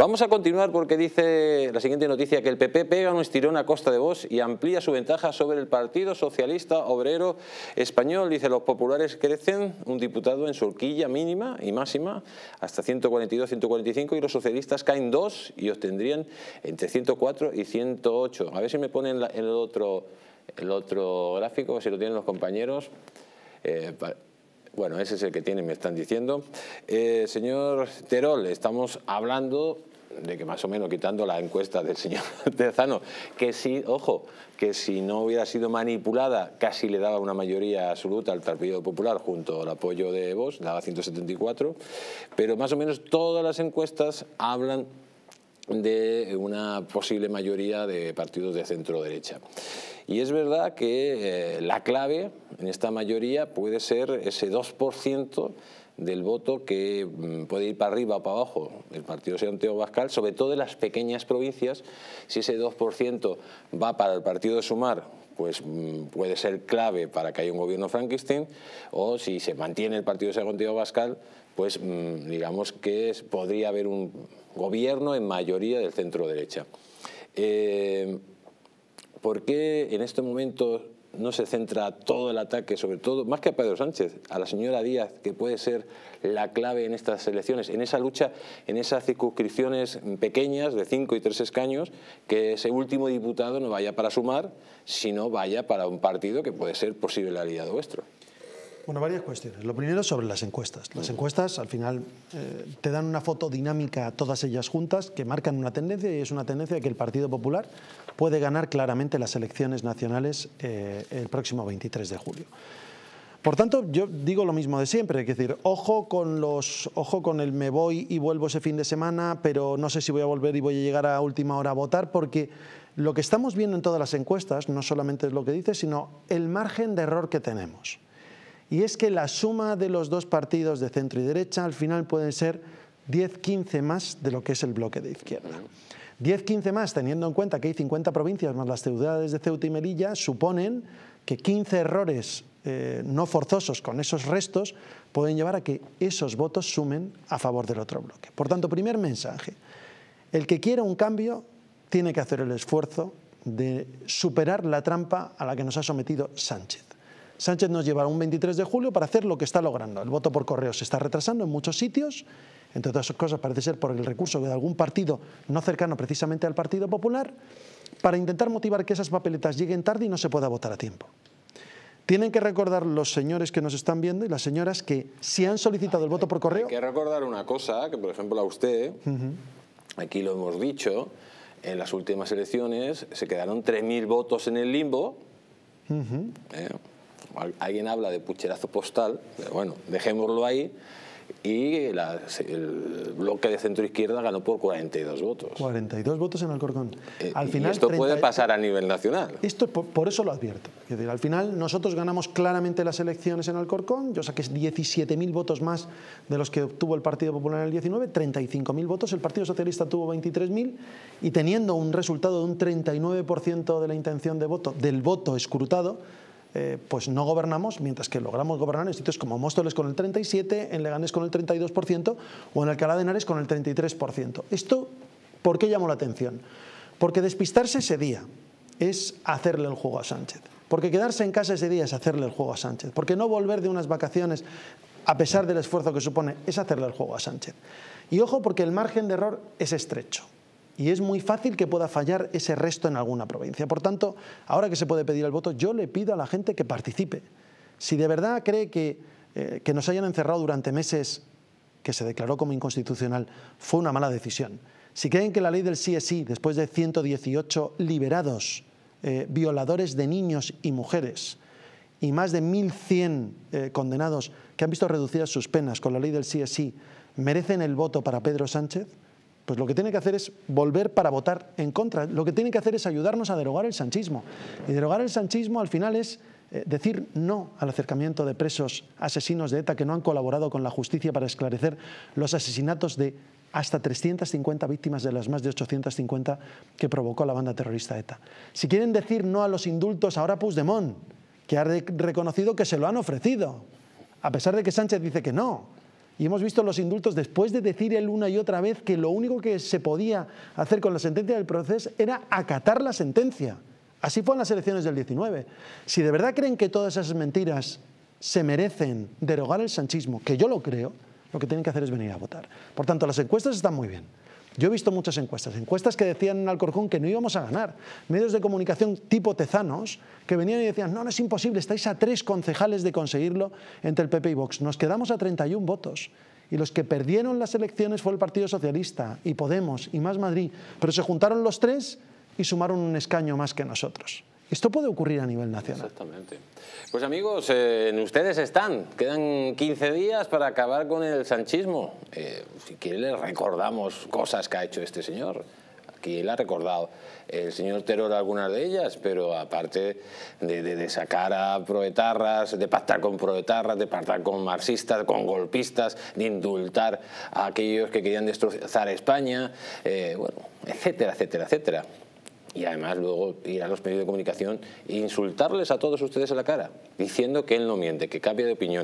Vamos a continuar porque dice la siguiente noticia que el PP pega un estirón a costa de Vox y amplía su ventaja sobre el Partido Socialista Obrero Español. Dice, los populares crecen un diputado en horquilla mínima y máxima hasta 142-145 y los socialistas caen dos y obtendrían entre 104 y 108. A ver si me ponen el, otro, el otro gráfico, si lo tienen los compañeros. Eh, bueno, ese es el que tienen, me están diciendo. Eh, señor Terol, estamos hablando de que más o menos quitando la encuesta del señor Tezano, que si, ojo, que si no hubiera sido manipulada, casi le daba una mayoría absoluta al Partido Popular junto al apoyo de Vox, daba 174, pero más o menos todas las encuestas hablan de una posible mayoría de partidos de centro derecha. Y es verdad que eh, la clave en esta mayoría puede ser ese 2% del voto que mm, puede ir para arriba o para abajo el partido de Santiago Bascal, sobre todo en las pequeñas provincias. Si ese 2% va para el partido de Sumar, pues mm, puede ser clave para que haya un gobierno Frankenstein, o si se mantiene el partido de Santiago Bascal, pues mm, digamos que podría haber un gobierno en mayoría del centro derecha. Eh, ¿por qué en este momento no se centra todo el ataque, sobre todo, más que a Pedro Sánchez, a la señora Díaz, que puede ser la clave en estas elecciones, en esa lucha, en esas circunscripciones pequeñas de cinco y tres escaños, que ese último diputado no vaya para sumar, sino vaya para un partido que puede ser posible aliado vuestro. Bueno, varias cuestiones. Lo primero sobre las encuestas. Las encuestas al final eh, te dan una foto dinámica, todas ellas juntas, que marcan una tendencia y es una tendencia que el Partido Popular puede ganar claramente las elecciones nacionales eh, el próximo 23 de julio. Por tanto, yo digo lo mismo de siempre, es decir, ojo con los, ojo con el me voy y vuelvo ese fin de semana, pero no sé si voy a volver y voy a llegar a última hora a votar, porque lo que estamos viendo en todas las encuestas no solamente es lo que dice, sino el margen de error que tenemos y es que la suma de los dos partidos de centro y derecha al final pueden ser 10-15 más de lo que es el bloque de izquierda. 10-15 más, teniendo en cuenta que hay 50 provincias más las ciudades de Ceuta y Melilla, suponen que 15 errores eh, no forzosos con esos restos pueden llevar a que esos votos sumen a favor del otro bloque. Por tanto, primer mensaje, el que quiera un cambio tiene que hacer el esfuerzo de superar la trampa a la que nos ha sometido Sánchez. Sánchez nos llevará un 23 de julio para hacer lo que está logrando. El voto por correo se está retrasando en muchos sitios, entre otras cosas parece ser por el recurso de algún partido no cercano precisamente al Partido Popular, para intentar motivar que esas papeletas lleguen tarde y no se pueda votar a tiempo. Tienen que recordar los señores que nos están viendo y las señoras que si han solicitado el voto por correo... Hay que recordar una cosa, que por ejemplo a usted, aquí lo hemos dicho, en las últimas elecciones se quedaron 3.000 votos en el limbo alguien habla de pucherazo postal, pero bueno, dejémoslo ahí. Y el bloque de centro izquierda ganó por 42 votos. 42 votos en Alcorcón. Eh, al final, esto puede pasar a nivel nacional. Esto por, eso lo advierto. al final nosotros ganamos claramente las elecciones en Alcorcón. Yo saqué 17.000 votos más de los que obtuvo el Partido Popular en el 19, 35.000 votos. El Partido Socialista tuvo 23.000 y teniendo un resultado de un 39% de la intención de voto del voto escrutado, eh, pues no gobernamos, mientras que logramos gobernar en sitios como Móstoles con el 37%, en Leganés con el 32% o en Alcalá de Henares con el 33%. ¿Esto por qué llamó la atención? Porque despistarse ese día es hacerle el juego a Sánchez. Porque quedarse en casa ese día es hacerle el juego a Sánchez. Porque no volver de unas vacaciones, a pesar del esfuerzo que supone, es hacerle el juego a Sánchez. Y ojo porque el margen de error es estrecho y es muy fácil que pueda fallar ese resto en alguna provincia. Por tanto, ahora que se puede pedir el voto, yo le pido a la gente que participe. Si de verdad cree que, eh, nos hayan encerrado durante meses, que se declaró como inconstitucional, fue una mala decisión. Si creen que la ley del csi después de 118 liberados, eh, violadores de niños y mujeres, y más de 1.100 eh, condenados que han visto reducidas sus penas con la ley del CSI merecen el voto para Pedro Sánchez, pues lo que tiene que hacer es volver para votar en contra. Lo que tiene que hacer es ayudarnos a derogar el sanchismo. Y derogar el sanchismo al final es eh, decir no al acercamiento de presos asesinos de ETA que no han colaborado con la justicia para esclarecer los asesinatos de hasta 350 víctimas de las más de 850 que provocó la banda terrorista ETA. Si quieren decir no a los indultos, ahora Puigdemont, que ha reconocido que se lo han ofrecido, a pesar de que Sánchez dice que no, y hemos visto los indultos después de decir él una y otra vez que lo único que se podía hacer con la sentencia del proceso era acatar la sentencia. Así fue en las elecciones del 19. Si de verdad creen que todas esas mentiras se merecen derogar el sanchismo, que yo lo creo, lo que tienen que hacer es venir a votar. Por tanto, las encuestas están muy bien. Yo he visto muchas encuestas, encuestas que decían en Alcorcón que no íbamos a ganar. Medios de comunicación tipo Tezanos que venían y decían, no, no es imposible, estáis a tres concejales de conseguirlo entre el PP y Vox. Nos quedamos a 31 votos y los que perdieron las elecciones fue el Partido Socialista y Podemos y Más Madrid, pero se juntaron los tres y sumaron un escaño más que nosotros. Esto puede ocurrir a nivel nacional. Exactamente. Pues amigos, eh, en ustedes están. Quedan 15 días para acabar con el sanchismo. Eh, si quiere les recordamos cosas que ha hecho este señor. Aquí él ha recordado el señor terror algunas de ellas, pero aparte de, sacar a proetarras, de pactar con proetarras, de pactar con marxistas, con golpistas, de indultar a aquellos que querían destrozar España, eh, bueno, etcétera, etcétera, etcétera y además luego ir a los medios de comunicación e insultarles a todos ustedes en la cara, diciendo que él no miente, que cambia de opinión.